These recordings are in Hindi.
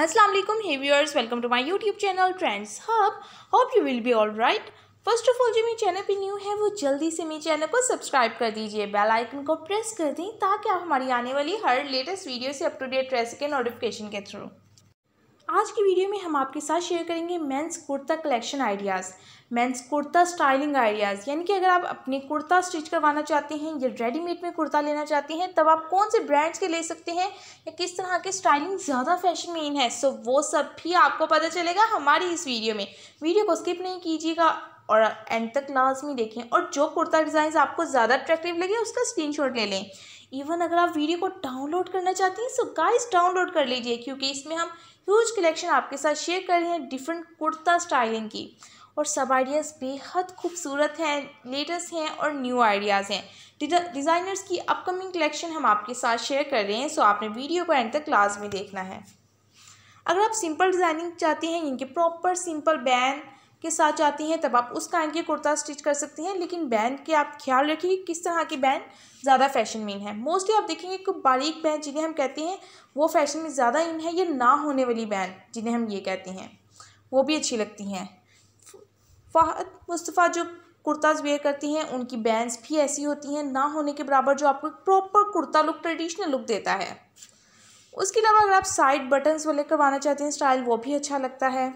Aslam hey viewers welcome to my YouTube channel trends hub hope you will be all right first of all जो मेरे चैनल पे न्यू है वो जल्दी से मेरे चैनल को सब्सक्राइब कर दीजिए बेल आइकन को प्रेस कर दें ताकि आप हमारी आने वाली हर लेटेस्ट वीडियो से अप टू डेट रह सकें नोटिफिकेशन के थ्रू आज की वीडियो में हम आपके साथ शेयर करेंगे men's kurta collection ideas men's kurta styling ideas यानी कि अगर आप अपने कुर्ता स्टिच करवाना चाहते हैं या रेडीमेड में कुर्ता लेना चाहते हैं तब आप कौन से ब्रांड्स के ले सकते हैं या किस तरह के स्टाइलिंग ज़्यादा फैशन में इन है सो वो सब भी आपको पता चलेगा हमारी इस वीडियो में वीडियो को स्किप नहीं कीजिएगा और एंड तक लाजमी में देखें और जो कुर्ता डिज़ाइन आपको ज़्यादा अट्रैक्टिव लगे उसका शॉट ले लें इवन अगर आप वीडियो को डाउनलोड करना चाहती हैं सो गाइस डाउनलोड कर लीजिए क्योंकि इसमें हम ह्यूज कलेक्शन आपके साथ शेयर कर रहे हैं डिफरेंट कुर्ता स्टाइलिंग की और सब आइडियाज़ बेहद खूबसूरत हैं लेटेस्ट हैं और न्यू आइडियाज़ हैं डिज़ाइनर्स की अपकमिंग कलेक्शन हम आपके साथ शेयर कर रहे हैं सो आपने वीडियो को एंड तक क्लास में देखना है अगर आप सिंपल डिज़ाइनिंग चाहते हैं इनके प्रॉपर सिंपल बैन के साथ जाती हैं तब आप उस काइंड के कुर्ता स्टिच कर सकती हैं लेकिन बैंड के आप ख्याल रखिए किस तरह के बैंड ज़्यादा फैशन में इन है मोस्टली आप देखेंगे कि बारीक बैंड जिन्हें हम कहते हैं वो फैशन में ज़्यादा इन है या ना होने वाली बैंड जिन्हें हम ये कहते हैं वो भी अच्छी लगती हैं फहद मुस्तफ़ा जो कुर्ताज़ वेयर करती हैं उनकी बैंड्स भी ऐसी होती हैं ना होने के बराबर जो आपको proper kurta look traditional look देता है उसके अलावा अगर आप साइड बटन्स वाले करवाना चाहते हैं स्टाइल वो भी अच्छा लगता है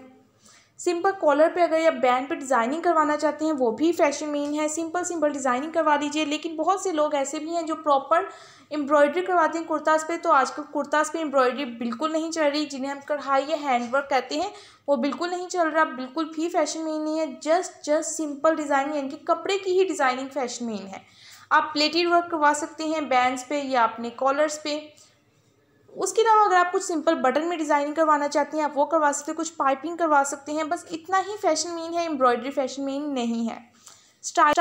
सिंपल कॉलर पे अगर आप बैंड पे डिज़ाइनिंग करवाना चाहते हैं वो भी फैशन मेन है सिंपल सिंपल डिज़ाइनिंग करवा लीजिए लेकिन बहुत से लोग ऐसे भी हैं जो प्रॉपर एम्ब्रॉयडरी करवाते हैं कुर्ताज़ पे तो आजकल कुर्ताज़ पे एम्ब्रॉयडरी बिल्कुल नहीं चल रही जिन्हें हम कढ़ाई या हैंडवर्क कहते हैं वो बिल्कुल नहीं चल रहा बिल्कुल भी फैशन मेन नहीं है जस्ट जस्ट सिंपल डिज़ाइनिंग यानी कि कपड़े की ही डिज़ाइनिंग फैशन मेन है आप प्लेटेड वर्क करवा सकते हैं बैंड्स पे या अपने कॉलर्स पे उसके अलावा अगर आप कुछ सिंपल बटन में डिज़ाइनिंग करवाना चाहते हैं आप वो करवा सकते हैं कुछ पाइपिंग करवा सकते हैं बस इतना ही फैशन मेन है एम्ब्रॉयडरी फैशन मेन नहीं है स्टाइल